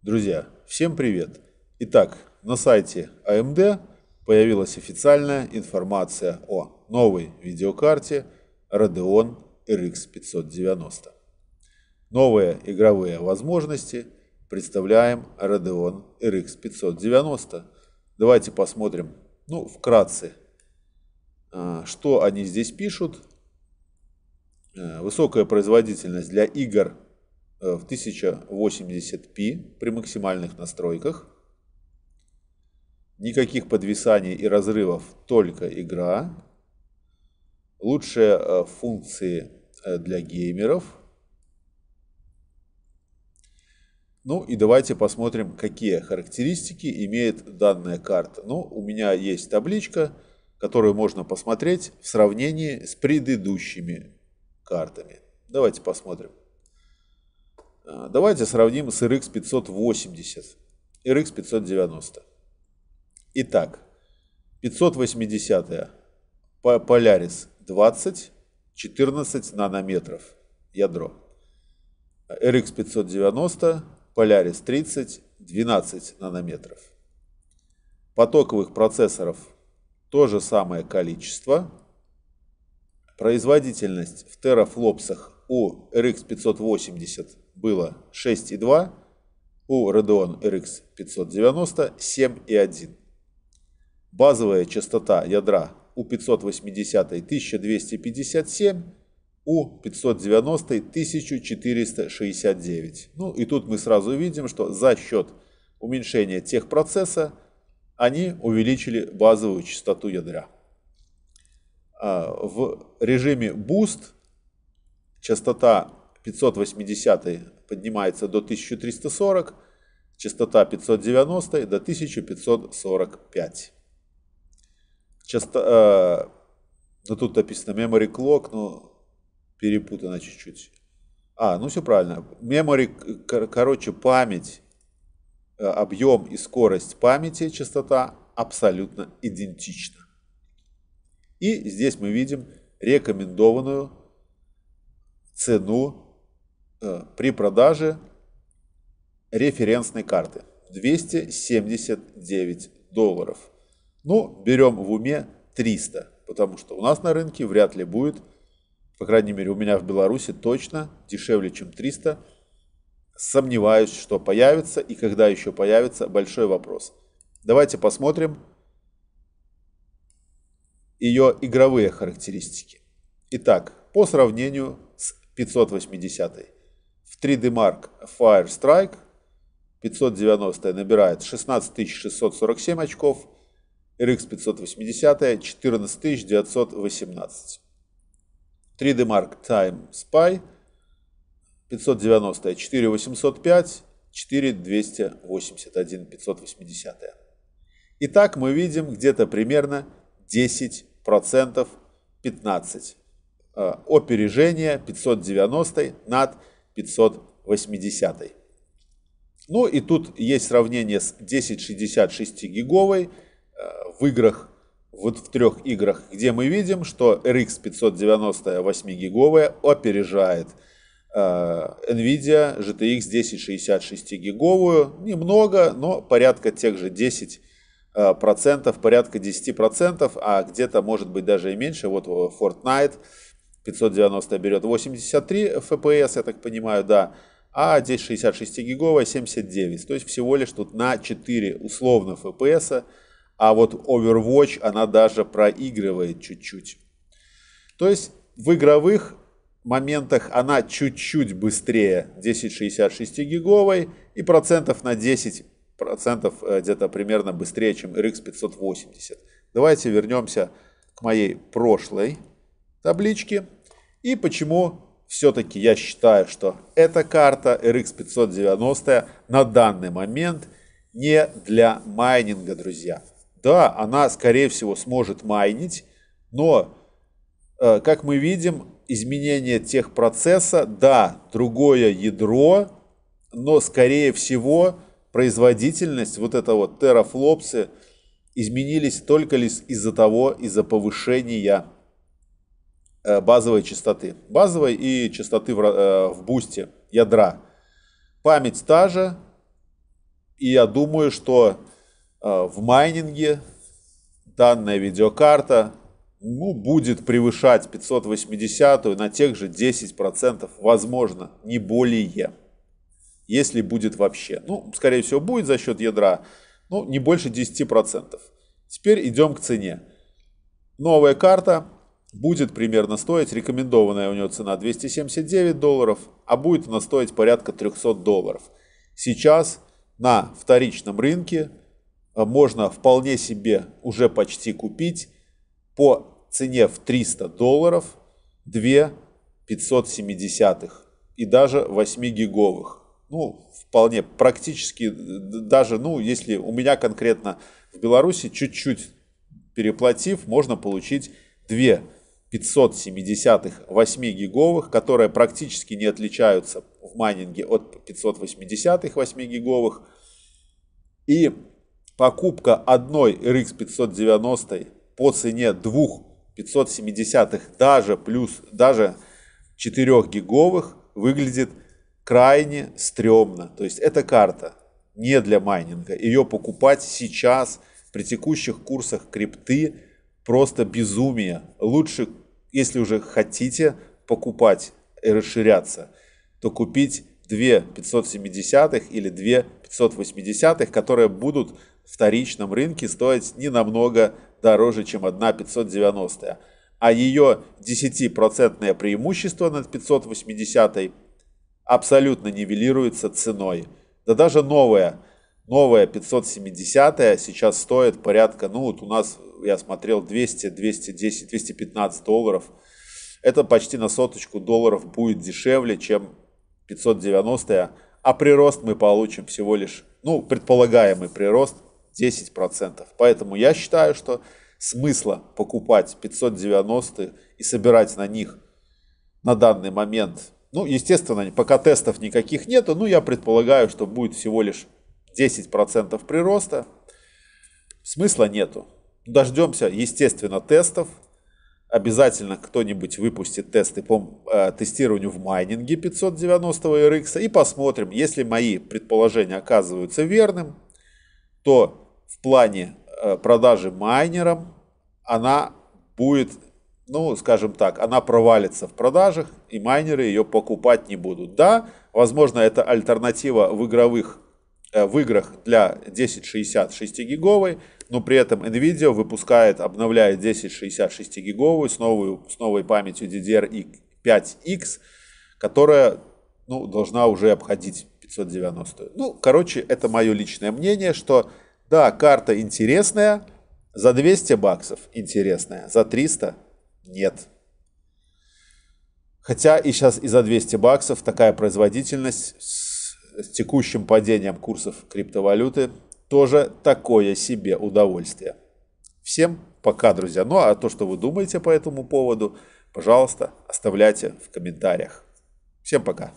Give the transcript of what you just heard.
Друзья, всем привет! Итак, на сайте AMD а появилась официальная информация о новой видеокарте Radeon RX 590. Новые игровые возможности представляем Radeon RX 590. Давайте посмотрим, ну, вкратце, а, что они здесь пишут. Э, высокая производительность для игр Э, в 1080p при максимальных настройках. Никаких подвисаний и разрывов, только игра. Лучшие э, функции э, для геймеров. Ну и давайте посмотрим, какие характеристики имеет данная карта. Ну, у меня есть табличка, которую можно посмотреть в сравнении с предыдущими картами. Давайте посмотрим. А, давайте сравним с RX 580, RX 590. Итак, 580 Polaris 20, 14 нанометров ядро. RX 590, Polaris 30, 12 нанометров. Потоковых процессоров то же самое количество. Производительность в терафлопсах у RX 580 было 6,2, у Radeon RX 590 7,1. Базовая частота ядра у 580 1257, у 590 1469. Ну и тут мы сразу видим, что за счет уменьшения техпроцесса они увеличили базовую частоту ядра. А, в режиме Boost – частота 580 поднимается до 1340, частота 590 до 1545. Часто, э, ну тут написано memory clock, но ну, перепутано чуть-чуть. А, ну все правильно. Memory, кор короче, память, э, объем и скорость памяти, частота абсолютно идентична. И здесь мы видим рекомендованную цену э, при продаже референсной карты 279 долларов. Ну, берем в уме 300, потому что у нас на рынке вряд ли будет, по крайней мере у меня в Беларуси точно дешевле, чем 300. Сомневаюсь, что появится и когда еще появится, большой вопрос. Давайте посмотрим ее игровые характеристики. Итак, по сравнению 580 в 3D Mark Fire Strike 590 набирает 16647 очков, RX 580 14918. 3D Mark Time Spy 590 4805 4281 580. Итак, мы видим где-то примерно 10%, 15% Э, опережение 590 над 580. Ну и тут есть сравнение с 1066 гиговой э, в играх, вот в трех играх, где мы видим, что RX 590 8 гиговая опережает э, NVIDIA GTX 1066 гиговую, немного, но порядка тех же 10 процентов, порядка 10 процентов, а где-то может быть даже и меньше. Вот Fortnite 590 берет 83 FPS, я так понимаю, да. А здесь 66 гиговая 79. То есть всего лишь тут на 4 условно FPS. А вот Overwatch она даже проигрывает чуть-чуть. То есть в игровых моментах она чуть-чуть быстрее 1066 гиговой и процентов на 10 процентов э, где-то примерно быстрее, чем RX 580. Давайте вернемся к моей прошлой таблички и почему все-таки я считаю, что эта карта RX 590 на данный момент не для майнинга, друзья. Да, она, скорее всего, сможет майнить, но, э, как мы видим, изменение техпроцесса, да, другое ядро, но, скорее всего, производительность, вот это вот терафлопсы, изменились только лишь из-за того, из-за повышения Э, базовой частоты. Базовой и частоты в, э, в бусте ядра. Память та же. И я думаю, что э, в майнинге данная видеокарта ну, будет превышать 580 на тех же 10%, возможно, не более. Если будет вообще. Ну, скорее всего, будет за счет ядра, ну, не больше 10%. Теперь идем к цене. Новая карта будет примерно стоить, рекомендованная у него цена 279 долларов, а будет она стоить порядка 300 долларов. Сейчас на вторичном рынке э, можно вполне себе уже почти купить по цене в 300 долларов 2 570 и даже 8 гиговых. Ну, вполне практически, э, даже, ну, если у меня конкретно в Беларуси чуть-чуть переплатив, можно получить 2 570-х 8-гиговых, которые практически не отличаются в майнинге от 580-х 8-гиговых. И покупка одной RX 590 по цене двух 570-х, даже плюс, даже 4-гиговых, выглядит крайне стрёмно. То есть эта карта не для майнинга. Ее покупать сейчас при текущих курсах крипты – просто безумие. Лучше, если уже хотите покупать и расширяться, то купить две 570 или две 580, которые будут в вторичном рынке стоить не намного дороже, чем одна 590. А ее 10% преимущество над 580 абсолютно нивелируется ценой. Да даже новая Новая 570 сейчас стоит порядка, ну вот у нас, я смотрел, 200, 210, 215 долларов. Это почти на соточку долларов будет дешевле, чем 590, а прирост мы получим всего лишь, ну, предполагаемый прирост 10%. Поэтому я считаю, что смысла покупать 590 и собирать на них на данный момент, ну, естественно, пока тестов никаких нету, ну, я предполагаю, что будет всего лишь 10% прироста, смысла нету. Дождемся, естественно, тестов. Обязательно кто-нибудь выпустит тесты по э, тестированию в майнинге 590 RX и посмотрим, если мои предположения оказываются верным, то в плане э, продажи майнерам она будет, ну, скажем так, она провалится в продажах и майнеры ее покупать не будут. Да, возможно, это альтернатива в игровых Э, в играх для 1060 6-гиговой, но при этом NVIDIA выпускает, обновляет 1060 6-гиговую с, новую, с новой памятью DDR5X, которая ну, должна уже обходить 590. Ну, короче, это мое личное мнение, что да, карта интересная, за 200 баксов интересная, за 300 нет. Хотя и сейчас и за 200 баксов такая производительность с текущим падением курсов криптовалюты тоже такое себе удовольствие. Всем пока, друзья. Ну а то, что вы думаете по этому поводу, пожалуйста, оставляйте в комментариях. Всем пока.